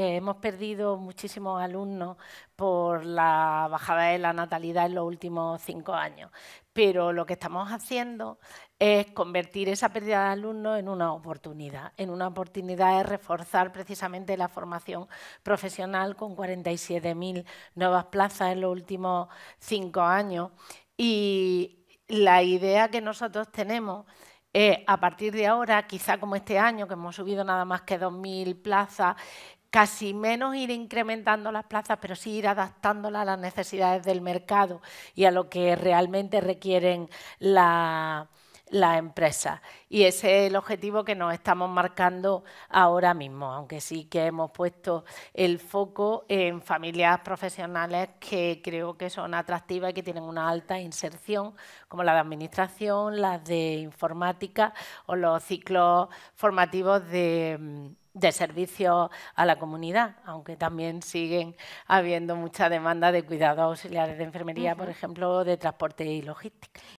Eh, hemos perdido muchísimos alumnos por la bajada de la natalidad en los últimos cinco años, pero lo que estamos haciendo es convertir esa pérdida de alumnos en una oportunidad. En una oportunidad es reforzar precisamente la formación profesional con 47.000 nuevas plazas en los últimos cinco años. Y la idea que nosotros tenemos es, a partir de ahora, quizá como este año, que hemos subido nada más que 2.000 plazas, casi menos ir incrementando las plazas, pero sí ir adaptándolas a las necesidades del mercado y a lo que realmente requieren la, la empresa Y ese es el objetivo que nos estamos marcando ahora mismo, aunque sí que hemos puesto el foco en familias profesionales que creo que son atractivas y que tienen una alta inserción, como la de administración, las de informática o los ciclos formativos de de servicios a la comunidad, aunque también siguen habiendo mucha demanda de cuidados auxiliares de enfermería, por ejemplo, de transporte y logística.